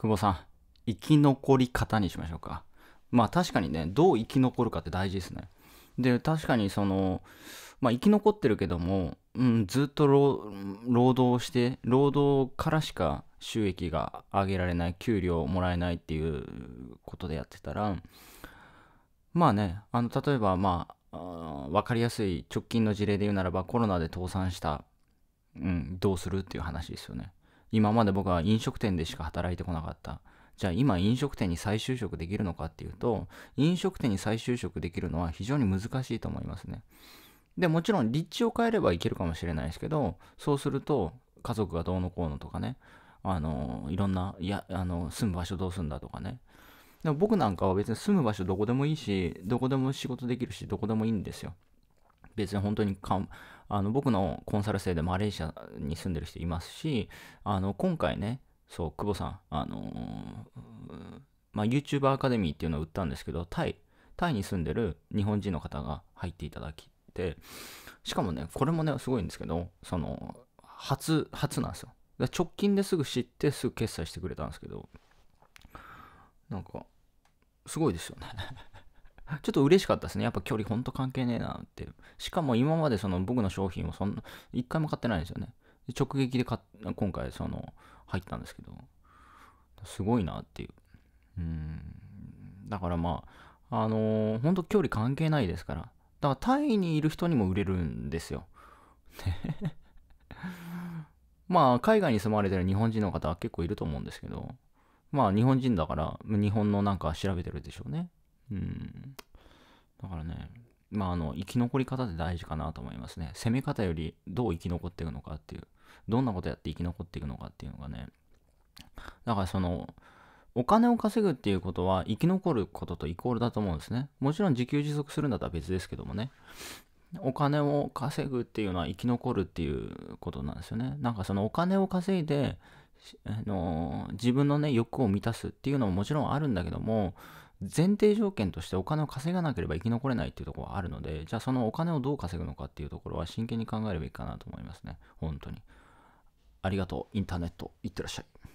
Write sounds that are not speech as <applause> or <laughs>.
久保さん、生き残り方にしましょうか。まあ確かにね、どう生き残るかって大事ですね。で、確かにその、まあ生き残ってるけども、うん、ずっと労働して、労働からしか収益が上げられない、給料をもらえないっていうことでやってたら、まあね、あの、例えばまあ、あ分かりやすい直近の事例で言うならばコロナで倒産した、うん、どうするっていう話ですよね。今まで僕は飲食店でしか働いてこなかった。じゃあ今飲食店に再就職できるのかっていうと、飲食店に再就職できるのは非常に難しいと思いますね。で、もちろん立地を変えればいけるかもしれないですけど、そうすると家族がどうのこうのとかね、あの、いろんな、いや、あの、住む場所どうすんだとかね。でも僕なんかは別に住む場所どこでもいいし、どこでも仕事できるし、どこでもいいんですよ。別に本当にかんあの僕のコンサル生でマレーシアに住んでる人いますしあの今回ねそう久保さんあのー、まあ、YouTuber アカデミーっていうのを売ったんですけどタイタイに住んでる日本人の方が入っていただきてしかもねこれもねすごいんですけどその初初なんですよ直近ですぐ知ってすぐ決済してくれたんですけどなんかすごいですよね <laughs> ちょっと嬉しかったですね。やっぱ距離ほんと関係ねえなって。しかも今までその僕の商品をそんな、一回も買ってないんですよね。直撃で買今回その、入ったんですけど、すごいなっていう。うん。だからまあ、あのー、ほんと距離関係ないですから。だからタイにいる人にも売れるんですよ。<laughs> まあ、海外に住まわれてる日本人の方は結構いると思うんですけど、まあ、日本人だから、日本のなんか調べてるでしょうね。うん。だからね、まあ、あの、生き残り方って大事かなと思いますね。攻め方よりどう生き残っていくのかっていう、どんなことやって生き残っていくのかっていうのがね、だからその、お金を稼ぐっていうことは生き残ることとイコールだと思うんですね。もちろん自給自足するんだったら別ですけどもね。お金を稼ぐっていうのは生き残るっていうことなんですよね。なんかそのお金を稼いで、あの自分のね欲を満たすっていうのももちろんあるんだけども前提条件としてお金を稼がなければ生き残れないっていうところはあるので、じゃあそのお金をどう稼ぐのかっていうところは真剣に考えるべきかなと思いますね。本当に。ありがとう、インターネット。いってらっしゃい。